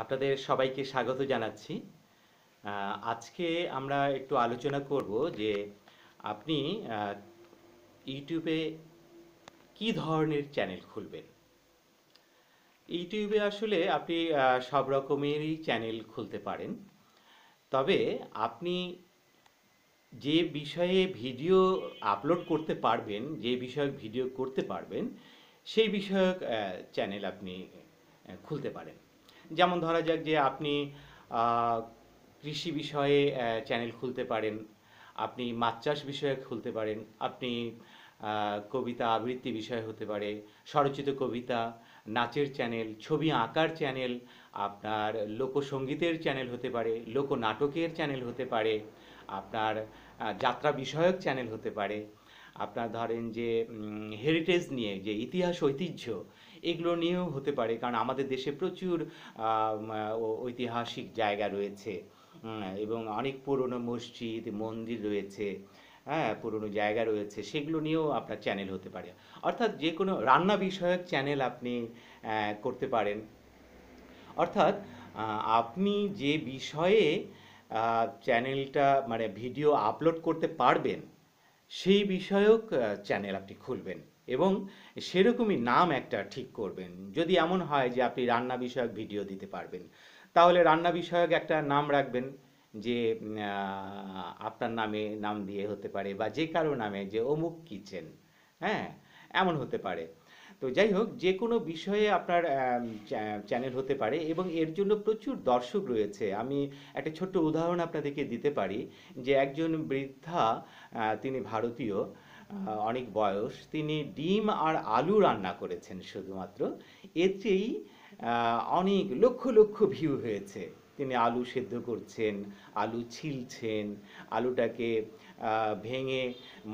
আপনাদের সবাইকে স্বাগত জানাচ্ছি আজকে আমরা একটু আলোচনা করব যে আপনি ইউটিউবে কি ধরনের চ্যানেল খুলবেন ইউটিউবে আসলে আপনি সব রকমেরই চ্যানেল খুলতে পারেন তবে আপনি যে বিষয়ে ভিডিও আপলোড করতে পারবেন যে বিষয়ক ভিডিও করতে পারবেন সেই বিষয়ক চ্যানেল আপনি খুলতে পারেন যেমন ধরা যাক যে আপনি কৃষি বিষয়ে চ্যানেল খুলতে পারেন আপনি মাছ চাষ বিষয়ে খুলতে পারেন আপনি কবিতা আবৃত্তি বিষয় হতে পারে স্বরচিত কবিতা নাচের চ্যানেল ছবি আঁকার চ্যানেল আপনার লোকসঙ্গীতের চ্যানেল হতে পারে লোকনাটকের চ্যানেল হতে পারে আপনার যাত্রা বিষয়ক চ্যানেল হতে পারে আপনার ধরেন যে হেরিটেজ নিয়ে যে ইতিহাস ঐতিহ্য এগুলো নিয়েও হতে পারে কারণ আমাদের দেশে প্রচুর ঐতিহাসিক জায়গা রয়েছে এবং অনেক পুরনো মসজিদ মন্দির রয়েছে হ্যাঁ পুরনো জায়গা রয়েছে সেগুলো নিয়েও আপনার চ্যানেল হতে পারে অর্থাৎ যে কোনো রান্না বিষয়ক চ্যানেল আপনি করতে পারেন অর্থাৎ আপনি যে বিষয়ে চ্যানেলটা মানে ভিডিও আপলোড করতে পারবেন সেই বিষয়ক চ্যানেল আপনি খুলবেন এবং সেরকমই নাম একটা ঠিক করবেন যদি এমন হয় যে আপনি রান্না বিষয়ক ভিডিও দিতে পারবেন তাহলে রান্না বিষয়ক একটা নাম রাখবেন যে আপনার নামে নাম দিয়ে হতে পারে বা যে কারো নামে যে অমুক কিচেন হ্যাঁ এমন হতে পারে তো যাই হোক যে কোনো বিষয়ে আপনার চ্যানেল হতে পারে এবং এর জন্য প্রচুর দর্শক রয়েছে আমি একটা ছোট্ট উদাহরণ আপনাদেরকে দিতে পারি যে একজন বৃদ্ধা তিনি ভারতীয় অনেক বয়স তিনি ডিম আর আলু রান্না করেছেন শুধুমাত্র এতেই অনেক লক্ষ লক্ষ ভিউ হয়েছে তিনি আলু সেদ্ধ করছেন আলু ছিলছেন আলুটাকে ভেঙে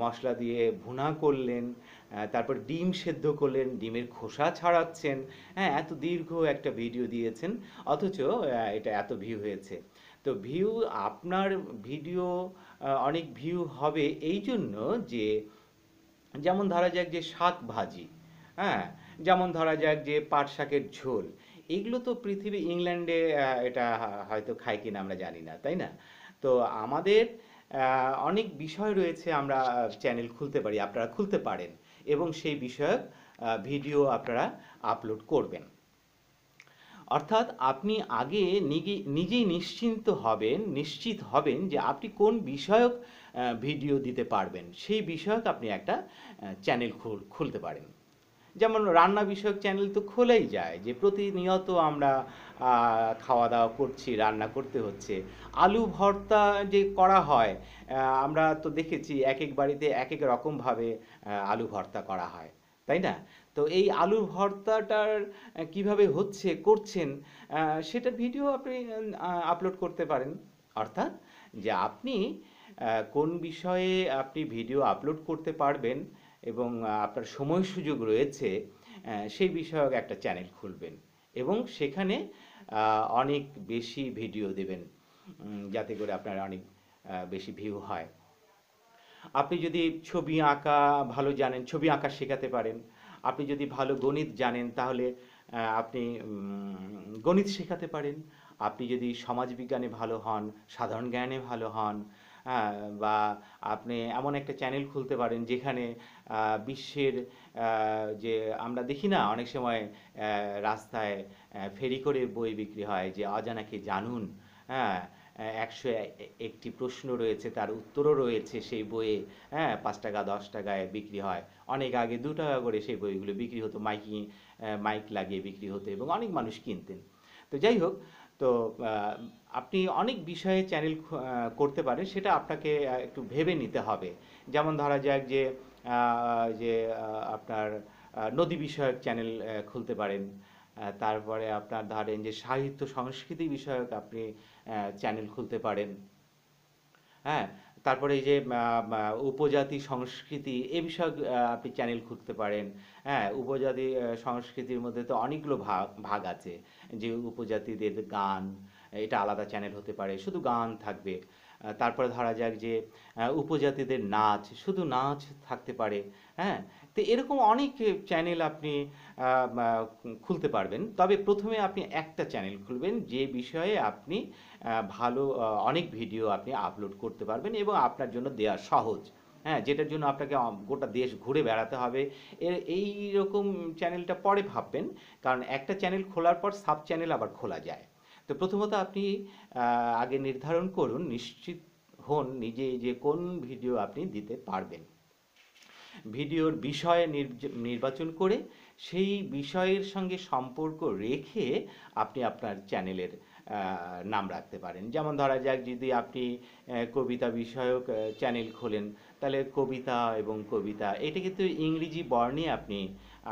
মশলা দিয়ে ভুনা করলেন তারপর ডিম সেদ্ধ করলেন ডিমের খোসা ছাড়াচ্ছেন হ্যাঁ এত দীর্ঘ একটা ভিডিও দিয়েছেন অথচ এটা এত ভিউ হয়েছে তো ভিউ আপনার ভিডিও অনেক ভিউ হবে এই জন্য যে যেমন ধরা যাক যে শাক ভাজি হ্যাঁ যেমন ধরা যাক যে পাট শাকের ঝোল এগুলো তো পৃথিবী ইংল্যান্ডে এটা হয়তো খাই কিনা আমরা জানি না তাই না তো আমাদের অনেক বিষয় রয়েছে আমরা চ্যানেল খুলতে পারি আপনারা খুলতে পারেন এবং সেই বিষয়ক ভিডিও আপনারা আপলোড করবেন অর্থাৎ আপনি আগে নিজেই নিশ্চিন্ত হবেন নিশ্চিত হবেন যে আপনি কোন বিষয়ক ভিডিও দিতে পারবেন সেই বিষয়ক আপনি একটা চ্যানেল খুলতে পারেন যেমন রান্না বিষয়ক চ্যানেল তো খোলাই যায় যে প্রতিনিয়ত আমরা খাওয়া দাওয়া করছি রান্না করতে হচ্ছে আলু ভর্তা যে করা হয় আমরা তো দেখেছি এক এক বাড়িতে এক এক রকমভাবে আলু ভর্তা করা হয় তাই না তো এই আলু ভর্তাটার কিভাবে হচ্ছে করছেন সেটার ভিডিও আপনি আপলোড করতে পারেন অর্থাৎ যে আপনি কোন বিষয়ে আপনি ভিডিও আপলোড করতে পারবেন এবং আপনার সময় সুযোগ রয়েছে সেই বিষয়ক একটা চ্যানেল খুলবেন এবং সেখানে অনেক বেশি ভিডিও দেবেন যাতে করে আপনার অনেক বেশি ভিউ হয় আপনি যদি ছবি আঁকা ভালো জানেন ছবি আঁকা শেখাতে পারেন আপনি যদি ভালো গণিত জানেন তাহলে আপনি গণিত শেখাতে পারেন আপনি যদি সমাজবিজ্ঞানে ভালো হন সাধারণ জ্ঞানে ভালো হন হ্যাঁ বা আপনি এমন একটা চ্যানেল খুলতে পারেন যেখানে বিশ্বের যে আমরা দেখি না অনেক সময় রাস্তায় ফেরি করে বই বিক্রি হয় যে অজানাকে জানুন হ্যাঁ একশো একটি প্রশ্ন রয়েছে তার উত্তরও রয়েছে সেই বইয়ে হ্যাঁ পাঁচ টাকা দশ টাকায় বিক্রি হয় অনেক আগে দু টাকা করে সেই বইগুলো বিক্রি হতো মাইকিং মাইক লাগিয়ে বিক্রি হতো এবং অনেক মানুষ কিনতেন তো যাই হোক তো আপনি অনেক বিষয়ে চ্যানেল করতে পারেন সেটা আপনাকে একটু ভেবে নিতে হবে যেমন ধরা যাক যে যে আপনার নদী বিষয়ক চ্যানেল খুলতে পারেন তারপরে আপনার ধরেন যে সাহিত্য সংস্কৃতি বিষয়ক আপনি চ্যানেল খুলতে পারেন হ্যাঁ তারপরে এই যে উপজাতি সংস্কৃতি এ বিষয়ে আপনি চ্যানেল খুঁজতে পারেন হ্যাঁ উপজাতি সংস্কৃতির মধ্যে তো অনেকগুলো ভাগ ভাগ আছে যে উপজাতিদের গান এটা আলাদা চ্যানেল হতে পারে শুধু গান থাকবে তারপরে ধরা যাক যে উপজাতিদের নাচ শুধু নাচ থাকতে পারে হ্যাঁ তো এরকম অনেক চ্যানেল আপনি খুলতে পারবেন তবে প্রথমে আপনি একটা চ্যানেল খুলবেন যে বিষয়ে আপনি ভালো অনেক ভিডিও আপনি আপলোড করতে পারবেন এবং আপনার জন্য দেয়া সহজ হ্যাঁ যেটার জন্য আপনাকে গোটা দেশ ঘুরে বেড়াতে হবে এর এই রকম চ্যানেলটা পরে ভাববেন কারণ একটা চ্যানেল খোলার পর সাব চ্যানেল আবার খোলা যায় তো প্রথমত আপনি আগে নির্ধারণ করুন নিশ্চিত হন নিজে যে কোন ভিডিও আপনি দিতে পারবেন ভিডিওর বিষয়ে নির্বাচন করে সেই বিষয়ের সঙ্গে সম্পর্ক রেখে আপনি আপনার চ্যানেলের নাম রাখতে পারেন যেমন ধরা যাক যদি আপনি কবিতা বিষয়ক চ্যানেল খোলেন তাহলে কবিতা এবং কবিতা এটা কিন্তু ইংরেজি বর্ণে আপনি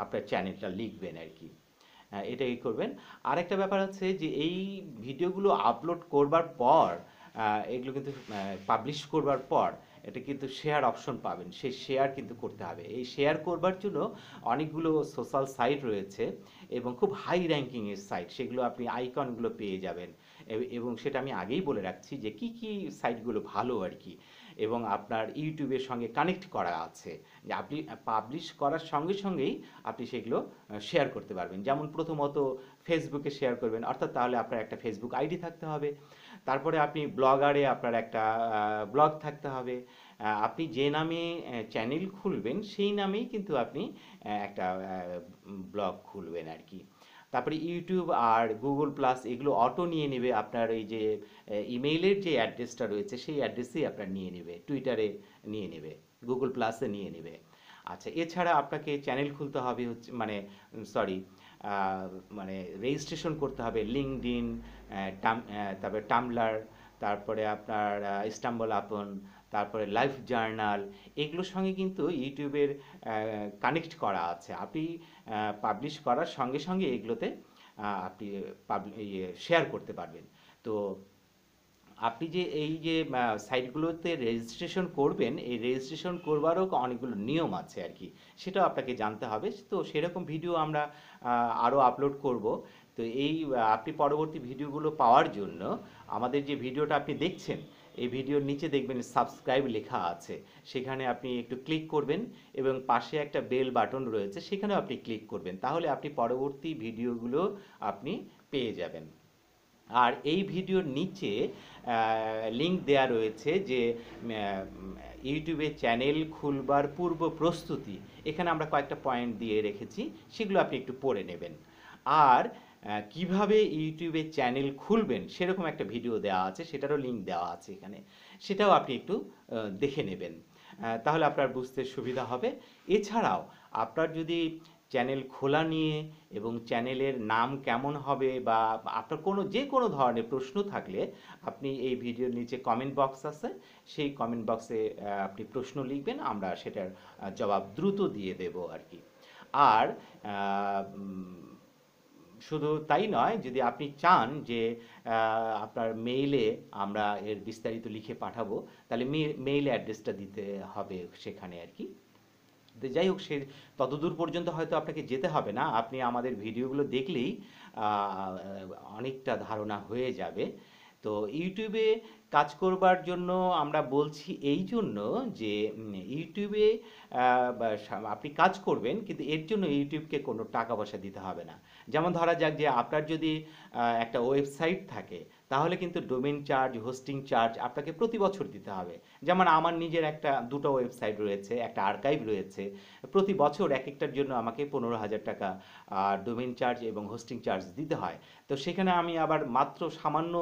আপনার চ্যানেলটা লিখবেন আর কি এটাই করবেন আরেকটা ব্যাপার হচ্ছে যে এই ভিডিওগুলো আপলোড করবার পর এগুলো কিন্তু পাবলিশ করবার পর এটা কিন্তু শেয়ার অপশন পাবেন সেই শেয়ার কিন্তু করতে হবে এই শেয়ার করবার জন্য অনেকগুলো সোশ্যাল সাইট রয়েছে এবং খুব হাই র্যাঙ্কিংয়ের সাইট সেগুলো আপনি আইকনগুলো পেয়ে যাবেন এবং সেটা আমি আগেই বলে রাখছি যে কি কি সাইটগুলো ভালো আর কি এবং আপনার ইউটিউবের সঙ্গে কানেক্ট করা আছে যে আপনি পাবলিশ করার সঙ্গে সঙ্গেই আপনি সেগুলো শেয়ার করতে পারবেন যেমন প্রথমত ফেসবুকে শেয়ার করবেন অর্থাৎ তাহলে আপনার একটা ফেসবুক আইডি থাকতে হবে তারপরে আপনি ব্লগারে আপনার একটা ব্লগ থাকতে হবে আপনি যে নামে চ্যানেল খুলবেন সেই নামেই কিন্তু আপনি একটা ব্লগ খুলবেন আর কি তারপরে ইউটিউব আর গুগল প্লাস এগুলো অটো নিয়ে নেবে আপনার এই যে ইমেইলের যে অ্যাড্রেসটা রয়েছে সেই অ্যাড্রেসেই আপনার নিয়ে নেবে টুইটারে নিয়ে নেবে গুগল প্লাসে নিয়ে নেবে আচ্ছা এছাড়া আপনাকে চ্যানেল খুলতে হবে হচ্ছে মানে সরি মানে রেজিস্ট্রেশন করতে হবে লিঙ্কডিন টাম তারপরে টামলার তারপরে আপনার ইস্টাম্বল আপন তারপরে লাইফ জার্নাল এগুলোর সঙ্গে কিন্তু ইউটিউবের কানেক্ট করা আছে আপনি পাবলিশ করার সঙ্গে সঙ্গে এগুলোতে আপনি পাবলি শেয়ার ইয়ে, করতে পারবেন তো আপনি যে এই যে সাইটগুলোতে রেজিস্ট্রেশন করবেন এই রেজিস্ট্রেশন করবারও অনেকগুলো নিয়ম আছে আর কি সেটাও আপনাকে জানতে হবে তো সেরকম ভিডিও আমরা আরও আপলোড করব তো এই আপনি পরবর্তী ভিডিওগুলো পাওয়ার জন্য আমাদের যে ভিডিওটা আপনি দেখছেন এই ভিডিওর নিচে দেখবেন সাবস্ক্রাইব লেখা আছে সেখানে আপনি একটু ক্লিক করবেন এবং পাশে একটা বেল বাটন রয়েছে সেখানেও আপনি ক্লিক করবেন তাহলে আপনি পরবর্তী ভিডিওগুলো আপনি পেয়ে যাবেন আর এই ভিডিওর নিচে লিংক দেয়া রয়েছে যে ইউটিউবে চ্যানেল খুলবার পূর্ব প্রস্তুতি এখানে আমরা কয়েকটা পয়েন্ট দিয়ে রেখেছি সেগুলো আপনি একটু পড়ে নেবেন আর কিভাবে ইউটিউবে চ্যানেল খুলবেন সেরকম একটা ভিডিও দেওয়া আছে সেটারও লিঙ্ক দেওয়া আছে এখানে সেটাও আপনি একটু দেখে নেবেন তাহলে আপনার বুঝতে সুবিধা হবে এছাড়াও আপনার যদি চ্যানেল খোলা নিয়ে এবং চ্যানেলের নাম কেমন হবে বা আপনার কোনো যে কোনো ধরনের প্রশ্ন থাকলে আপনি এই ভিডিওর নিচে কমেন্ট বক্স আছে সেই কমেন্ট বক্সে আপনি প্রশ্ন লিখবেন আমরা সেটার জবাব দ্রুত দিয়ে দেব আর কি আর শুধু তাই নয় যদি আপনি চান যে আপনার মেইলে আমরা এর বিস্তারিত লিখে পাঠাবো তাহলে মেইল অ্যাড্রেসটা দিতে হবে সেখানে আর কি যাই হোক সে ততদূর পর্যন্ত হয়তো আপনাকে যেতে হবে না আপনি আমাদের ভিডিওগুলো দেখলেই অনেকটা ধারণা হয়ে যাবে তো ইউটিউবে কাজ করবার জন্য আমরা বলছি এই জন্য যে ইউটিউবে আপনি কাজ করবেন কিন্তু এর জন্য ইউটিউবকে কোনো টাকা পয়সা দিতে হবে না যেমন ধরা যাক যে আপনার যদি একটা ওয়েবসাইট থাকে তাহলে কিন্তু ডোমেন চার্জ হোস্টিং চার্জ আপনাকে প্রতি বছর দিতে হবে যেমন আমার নিজের একটা দুটো ওয়েবসাইট রয়েছে একটা আর্কাইভ রয়েছে প্রতি বছর এক একটার জন্য আমাকে পনেরো হাজার টাকা ডোমেন চার্জ এবং হোস্টিং চার্জ দিতে হয় তো সেখানে আমি আবার মাত্র সামান্য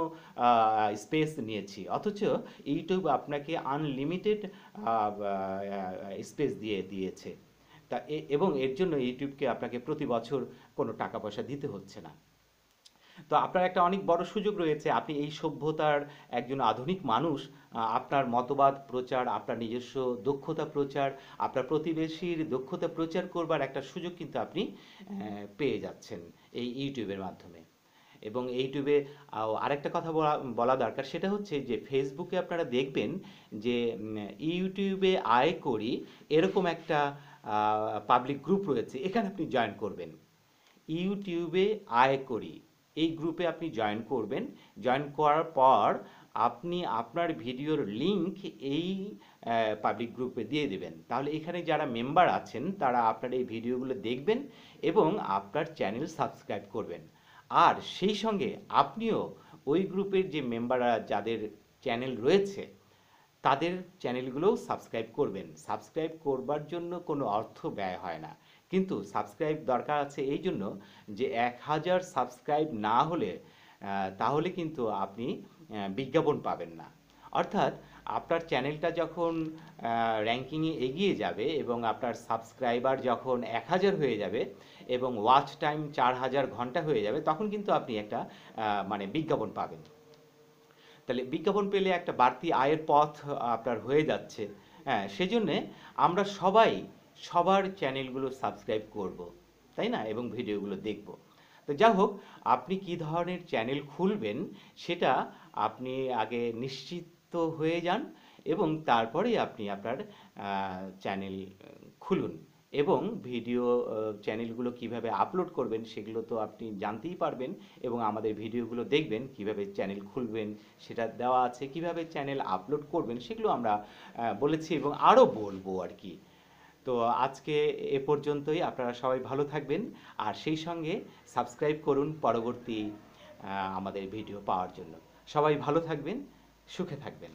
স্পেস নিয়েছি অথচ ইউটিউব আপনাকে আনলিমিটেড স্পেস দিয়ে দিয়েছে তা এবং এর জন্য ইউটিউবকে আপনাকে প্রতি বছর কোনো টাকা পয়সা দিতে হচ্ছে না তো আপনার একটা অনেক বড় সুযোগ রয়েছে আপনি এই সভ্যতার একজন আধুনিক মানুষ আপনার মতবাদ প্রচার আপনার নিজস্ব দক্ষতা প্রচার আপনার প্রতিবেশীর দক্ষতা প্রচার করবার একটা সুযোগ কিন্তু আপনি পেয়ে যাচ্ছেন এই ইউটিউবের মাধ্যমে এবং ইউটিউবে আরেকটা কথা বলা বলা দরকার সেটা হচ্ছে যে ফেসবুকে আপনারা দেখবেন যে ইউটিউবে আয় করি এরকম একটা পাবলিক গ্রুপ রয়েছে এখানে আপনি জয়েন করবেন ইউটিউবে আয় করি এই গ্রুপে আপনি জয়েন করবেন জয়েন করার পর আপনি আপনার ভিডিওর লিঙ্ক এই পাবলিক গ্রুপে দিয়ে দেবেন তাহলে এখানে যারা মেম্বার আছেন তারা আপনার এই ভিডিওগুলো দেখবেন এবং আপনার চ্যানেল সাবস্ক্রাইব করবেন আর সেই সঙ্গে আপনিও ওই গ্রুপের যে মেম্বাররা যাদের চ্যানেল রয়েছে তাদের চ্যানেলগুলোও সাবস্ক্রাইব করবেন সাবস্ক্রাইব করবার জন্য কোনো অর্থ ব্যয় হয় না কিন্তু সাবস্ক্রাইব দরকার আছে এই জন্য যে এক হাজার সাবস্ক্রাইব না হলে তাহলে কিন্তু আপনি বিজ্ঞাপন পাবেন না অর্থাৎ আপনার চ্যানেলটা যখন র্যাঙ্কিংয়ে এগিয়ে যাবে এবং আপনার সাবস্ক্রাইবার যখন এক হাজার হয়ে যাবে এবং ওয়াচ টাইম চার হাজার ঘন্টা হয়ে যাবে তখন কিন্তু আপনি একটা মানে বিজ্ঞাপন পাবেন তাহলে বিজ্ঞাপন পেলে একটা বাড়তি আয়ের পথ আপনার হয়ে যাচ্ছে হ্যাঁ সেজন্যে আমরা সবাই সবার চ্যানেলগুলো সাবস্ক্রাইব করব তাই না এবং ভিডিওগুলো দেখব তো যা হোক আপনি কি ধরনের চ্যানেল খুলবেন সেটা আপনি আগে নিশ্চিত হয়ে যান এবং তারপরে আপনি আপনার চ্যানেল খুলুন এবং ভিডিও চ্যানেলগুলো কিভাবে আপলোড করবেন সেগুলো তো আপনি জানতেই পারবেন এবং আমাদের ভিডিওগুলো দেখবেন কিভাবে চ্যানেল খুলবেন সেটা দেওয়া আছে কিভাবে চ্যানেল আপলোড করবেন সেগুলো আমরা বলেছি এবং আরও বলবো আর কি তো আজকে এ পর্যন্তই আপনারা সবাই ভালো থাকবেন আর সেই সঙ্গে সাবস্ক্রাইব করুন পরবর্তী আমাদের ভিডিও পাওয়ার জন্য সবাই ভালো থাকবেন সুখে থাকবেন